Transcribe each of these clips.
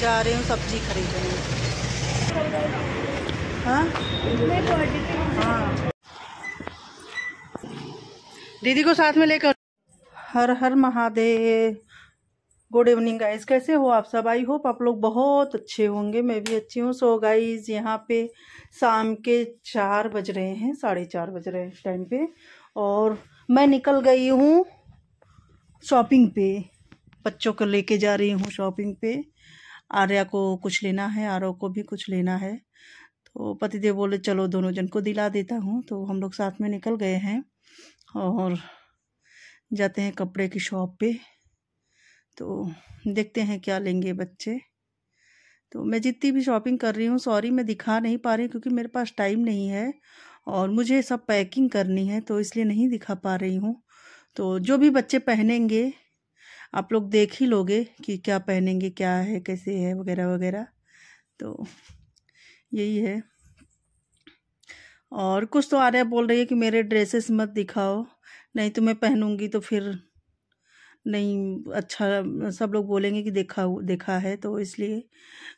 जा रही हूँ सब्जी खरीदने हाँ हाँ दीदी को साथ में लेकर हर हर महादेव गुड इवनिंग गाइज कैसे हो आप सब आई होप आप लोग बहुत अच्छे होंगे मैं भी अच्छी हूँ सो गाइज यहाँ पे शाम के चार बज रहे हैं साढ़े चार बज रहे हैं टाइम पे और मैं निकल गई हूँ शॉपिंग पे बच्चों को लेके जा रही हूँ शॉपिंग पे आर्या को कुछ लेना है आरव को भी कुछ लेना है तो पतिदेव बोले चलो दोनों जन को दिला देता हूँ तो हम लोग साथ में निकल गए हैं और जाते हैं कपड़े की शॉप पे तो देखते हैं क्या लेंगे बच्चे तो मैं जितनी भी शॉपिंग कर रही हूँ सॉरी मैं दिखा नहीं पा रही क्योंकि मेरे पास टाइम नहीं है और मुझे सब पैकिंग करनी है तो इसलिए नहीं दिखा पा रही हूँ तो जो भी बच्चे पहनेंगे आप लोग देख ही लोगे कि क्या पहनेंगे क्या है कैसे है वगैरह वगैरह तो यही है और कुछ तो आ रहा है बोल रही है कि मेरे ड्रेसेस मत दिखाओ नहीं तो मैं पहनूंगी तो फिर नहीं अच्छा सब लोग बोलेंगे कि देखा देखा है तो इसलिए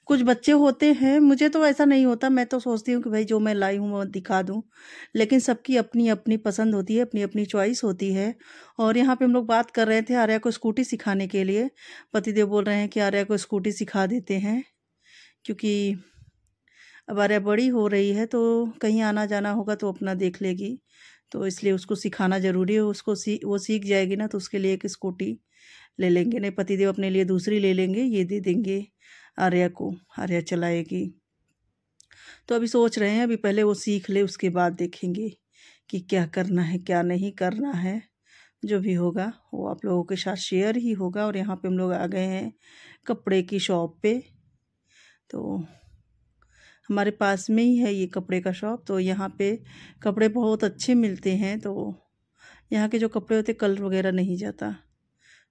कुछ बच्चे होते हैं मुझे तो ऐसा नहीं होता मैं तो सोचती हूँ कि भाई जो मैं लाई हूँ वो दिखा दूँ लेकिन सबकी अपनी अपनी पसंद होती है अपनी अपनी चॉइस होती है और यहाँ पे हम लोग बात कर रहे थे आर्या को स्कूटी सिखाने के लिए पतिदेव बोल रहे हैं कि आर्या को स्कूटी सिखा देते हैं क्योंकि अब आर्या बड़ी हो रही है तो कहीं आना जाना होगा तो अपना देख लेगी तो इसलिए उसको सिखाना ज़रूरी है उसको सी वो सीख जाएगी ना तो उसके लिए एक स्कूटी ले लेंगे नहीं पतिदेव अपने लिए दूसरी ले लेंगे ये दे देंगे आर्या को आर्या चलाएगी तो अभी सोच रहे हैं अभी पहले वो सीख ले उसके बाद देखेंगे कि क्या करना है क्या नहीं करना है जो भी होगा वो आप लोगों के साथ शेयर ही होगा और यहाँ पे हम लोग आ गए हैं कपड़े की शॉप पे तो हमारे पास में ही है ये कपड़े का शॉप तो यहाँ पे कपड़े बहुत अच्छे मिलते हैं तो यहाँ के जो कपड़े होते कलर वगैरह नहीं जाता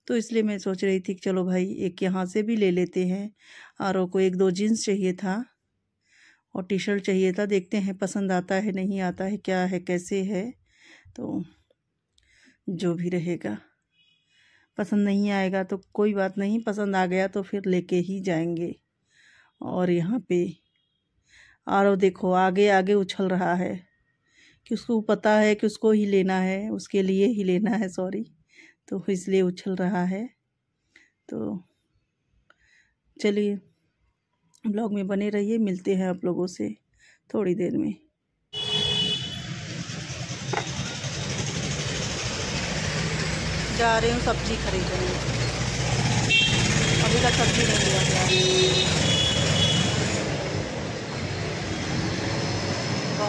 तो इसलिए मैं सोच रही थी कि चलो भाई एक यहाँ से भी ले लेते हैं और को एक दो जीन्स चाहिए था और टी शर्ट चाहिए था देखते हैं पसंद आता है नहीं आता है क्या है कैसे है तो जो भी रहेगा पसंद नहीं आएगा तो कोई बात नहीं पसंद आ गया तो फिर लेके ही जाएंगे और यहाँ पे और वो देखो आगे आगे उछल रहा है कि उसको पता है कि उसको ही लेना है उसके लिए ही लेना है सॉरी तो इसलिए उछल रहा है तो चलिए ब्लॉग में बने रहिए मिलते हैं आप लोगों से थोड़ी देर में जा रही हूँ सब्ज़ी खरीदने अभी तक सब्ज़ी नहीं लिया गया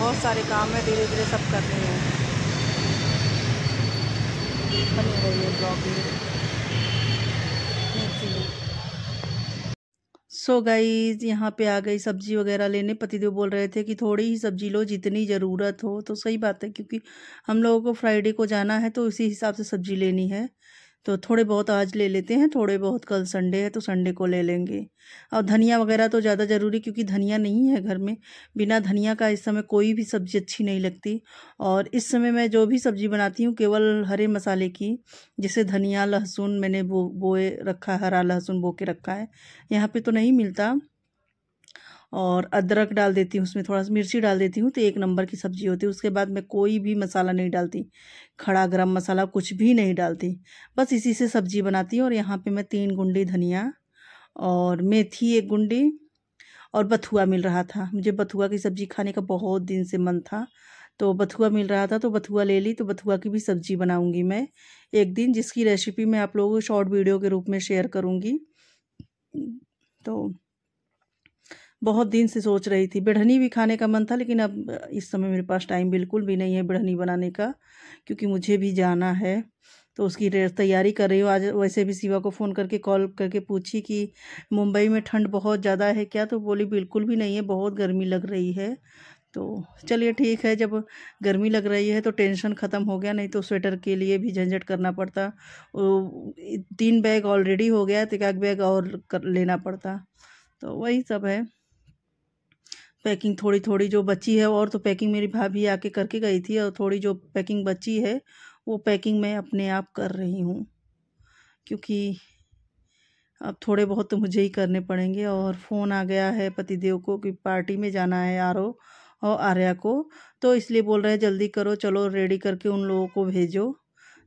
बहुत सारे काम है धीरे धीरे सब कर रहे हैं बनी रही है ब्लॉग में सो so गाइज यहाँ पे आ गई सब्जी वगैरह लेने पतिदेव बोल रहे थे कि थोड़ी ही सब्जी लो जितनी ज़रूरत हो तो सही बात है क्योंकि हम लोगों को फ्राइडे को जाना है तो उसी हिसाब से सब्जी लेनी है तो थोड़े बहुत आज ले लेते हैं थोड़े बहुत कल संडे है तो संडे को ले लेंगे और धनिया वगैरह तो ज़्यादा ज़रूरी क्योंकि धनिया नहीं है घर में बिना धनिया का इस समय कोई भी सब्ज़ी अच्छी नहीं लगती और इस समय मैं जो भी सब्ज़ी बनाती हूँ केवल हरे मसाले की जैसे धनिया लहसुन मैंने बो बोए रखा हरा लहसुन बो के रखा है यहाँ पर तो नहीं मिलता और अदरक डाल देती हूँ उसमें थोड़ा सा मिर्ची डाल देती हूँ तो एक नंबर की सब्ज़ी होती है उसके बाद मैं कोई भी मसाला नहीं डालती खड़ा गरम मसाला कुछ भी नहीं डालती बस इसी से सब्ज़ी बनाती हूँ और यहाँ पे मैं तीन गुंडी धनिया और मेथी एक गुंडी और बथुआ मिल रहा था मुझे बथुआ की सब्ज़ी खाने का बहुत दिन से मन था तो बथुआ मिल रहा था तो बथुआ ले ली तो बथुआ की भी सब्ज़ी बनाऊँगी मैं एक दिन जिसकी रेसिपी मैं आप लोगों को शॉर्ट वीडियो के रूप में शेयर करूँगी तो बहुत दिन से सोच रही थी बिढ़नी भी खाने का मन था लेकिन अब इस समय मेरे पास टाइम बिल्कुल भी नहीं है बिढ़नी बनाने का क्योंकि मुझे भी जाना है तो उसकी तैयारी कर रही हूँ आज वैसे भी शिवा को फ़ोन करके कॉल करके पूछी कि मुंबई में ठंड बहुत ज़्यादा है क्या तो बोली बिल्कुल भी नहीं है बहुत गर्मी लग रही है तो चलिए ठीक है जब गर्मी लग रही है तो टेंशन ख़त्म हो गया नहीं तो स्वेटर के लिए भी झंझट करना पड़ता तीन बैग ऑलरेडी हो गया तो एक बैग और कर लेना पड़ता तो वही सब है पैकिंग थोड़ी थोड़ी जो बची है और तो पैकिंग मेरी भाभी आके करके गई थी और थोड़ी जो पैकिंग बची है वो पैकिंग मैं अपने आप कर रही हूँ क्योंकि अब थोड़े बहुत तो मुझे ही करने पड़ेंगे और फ़ोन आ गया है पतिदेव को कि पार्टी में जाना है आरो और आर्या को तो इसलिए बोल रहे हैं जल्दी करो चलो रेडी करके उन लोगों को भेजो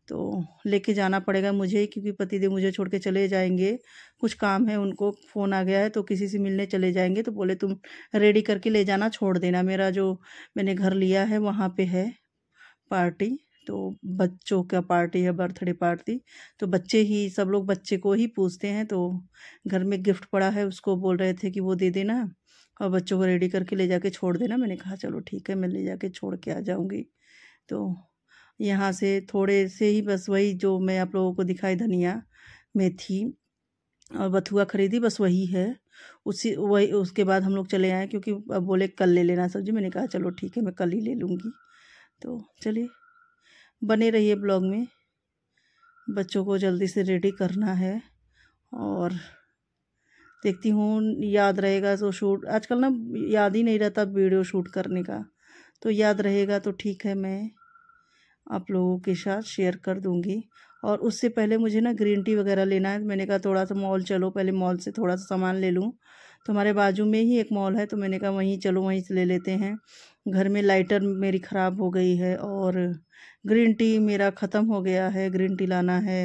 तो लेके जाना पड़ेगा मुझे क्योंकि पतिदेव मुझे छोड़ के चले जाएंगे कुछ काम है उनको फ़ोन आ गया है तो किसी से मिलने चले जाएंगे तो बोले तुम रेडी करके ले जाना छोड़ देना मेरा जो मैंने घर लिया है वहाँ पे है पार्टी तो बच्चों का पार्टी है बर्थडे पार्टी तो बच्चे ही सब लोग बच्चे को ही पूछते हैं तो घर में गिफ्ट पड़ा है उसको बोल रहे थे कि वो दे देना और बच्चों को रेडी करके ले जाके छोड़ देना मैंने कहा चलो ठीक है मैं ले जाके छोड़ के आ जाऊँगी तो यहाँ से थोड़े से ही बस वही जो मैं आप लोगों को दिखाई धनिया मेथी और बथुआ खरीदी बस वही है उसी वही उसके बाद हम लोग चले आए क्योंकि अब बोले कल ले लेना सब्जी मैंने कहा चलो ठीक है मैं कल ही ले लूँगी तो चलिए बने रहिए ब्लॉग में बच्चों को जल्दी से रेडी करना है और देखती हूँ याद रहेगा तो शूट आजकल ना याद ही नहीं रहता वीडियो शूट करने का तो याद रहेगा तो ठीक है मैं आप लोगों के साथ शेयर कर दूंगी और उससे पहले मुझे ना ग्रीन टी वगैरह लेना है मैंने कहा थोड़ा सा मॉल चलो पहले मॉल से थोड़ा सा सामान ले लूँ तो हमारे बाजू में ही एक मॉल है तो मैंने कहा वहीं चलो वहीं से ले लेते हैं घर में लाइटर मेरी ख़राब हो गई है और ग्रीन टी मेरा ख़त्म हो गया है ग्रीन टी लाना है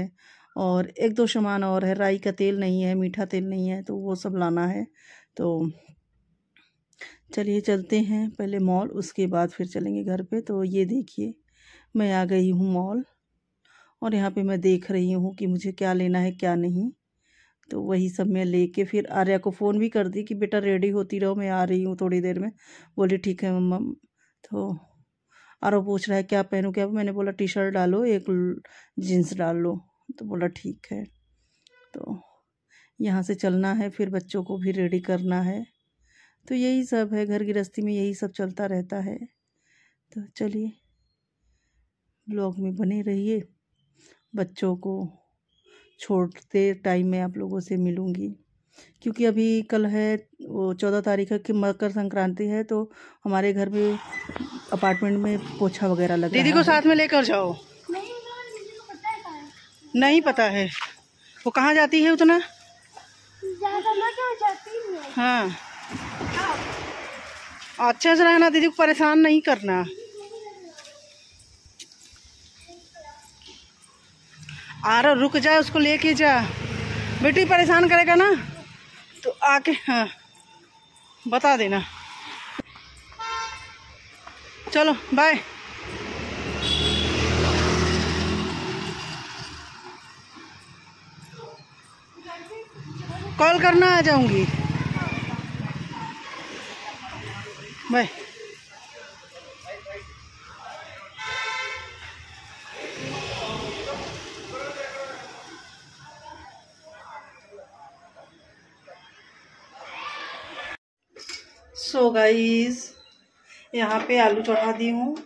और एक दो सामान और है राई का तेल नहीं है मीठा तेल नहीं है तो वो सब लाना है तो चलिए चलते हैं पहले मॉल उसके बाद फिर चलेंगे घर पे तो ये देखिए मैं आ गई हूँ मॉल और यहाँ पे मैं देख रही हूँ कि मुझे क्या लेना है क्या नहीं तो वही सब मैं लेके फिर आर्या को फ़ोन भी कर दी कि बेटा रेडी होती रहो मैं आ रही हूँ थोड़ी देर में बोली ठीक है मम्म तो आरो पूछ रहा है क्या पहनूँ क्या मैंने बोला टी शर्ट डालो एक जीन्स डाल लो तो बोला ठीक है तो यहाँ से चलना है फिर बच्चों को भी रेडी करना है तो यही सब है घर गृहस्थी में यही सब चलता रहता है तो चलिए ब्लॉग में बने रहिए बच्चों को छोड़ते टाइम में आप लोगों से मिलूँगी क्योंकि अभी कल है वो चौदह तारीख की मकर संक्रांति है तो हमारे घर में अपार्टमेंट में पोछा वगैरह लगा दीदी को साथ में लेकर जाओ नहीं, पता नहीं पता है वो कहाँ जाती है उतना हाँ अच्छे से रहना दीदी को परेशान नहीं करना रहा रुक जाए उसको लेके जा बेटी परेशान करेगा ना तो आके हाँ बता देना चलो बाय कॉल करना आ जाऊंगी बाय गाइस यहाँ पे आलू चढ़ा दी हूँ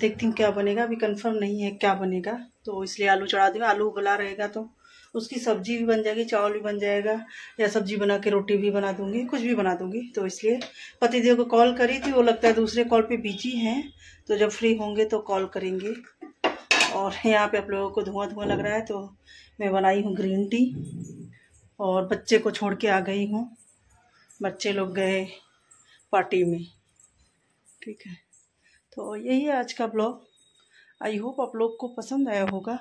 देखती हूँ क्या बनेगा अभी कंफर्म नहीं है क्या बनेगा तो इसलिए आलू चढ़ा दी आलू उबला रहेगा तो उसकी सब्जी भी बन जाएगी चावल भी बन जाएगा या सब्जी बना के रोटी भी बना दूंगी कुछ भी बना दूंगी तो इसलिए पतिदेव को कॉल करी थी वो लगता है दूसरे कॉल पे बिजी हैं तो जब फ्री होंगे तो कॉल करेंगे और यहाँ पे आप लोगों को धुआं धुआं लग रहा है तो मैं बनाई हूँ ग्रीन टी और बच्चे को छोड़ के आ गई हूँ बच्चे लोग गए पार्टी में ठीक है तो यही है आज का ब्लॉग आई होप आप लोग को पसंद आया होगा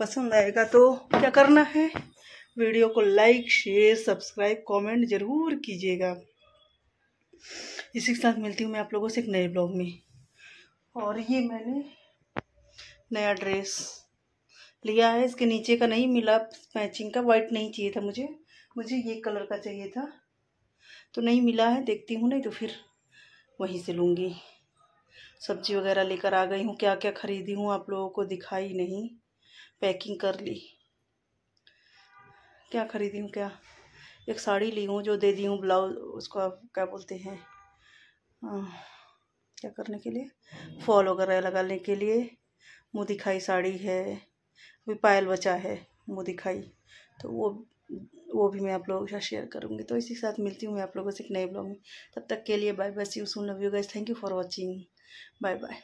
पसंद आएगा तो क्या करना है वीडियो को लाइक शेयर सब्सक्राइब कमेंट ज़रूर कीजिएगा इसी के साथ मिलती हूँ मैं आप लोगों से एक नए ब्लॉग में और ये मैंने नया ड्रेस लिया है इसके नीचे का नहीं मिला मैचिंग का वाइट नहीं चाहिए था मुझे मुझे ये कलर का चाहिए था तो नहीं मिला है देखती हूँ नहीं तो फिर वहीं से लूँगी सब्जी वगैरह लेकर आ गई हूँ क्या क्या ख़रीदी हूँ आप लोगों को दिखाई नहीं पैकिंग कर ली क्या ख़रीदी हूँ क्या एक साड़ी ली हूँ जो दे दी हूँ ब्लाउज उसको आप क्या बोलते हैं क्या करने के लिए फॉल वगैरह लगाने के लिए मुँह दिखाई साड़ी है अभी पायल बचा है मुँह दिखाई तो वो वो भी मैं आप लोगों के साथ शेयर करूँगी तो इसी के साथ मिलती हूँ मैं आप लोगों से एक नए ब्लॉग में तब तक के लिए bye bye see you soon love you guys thank you for watching bye bye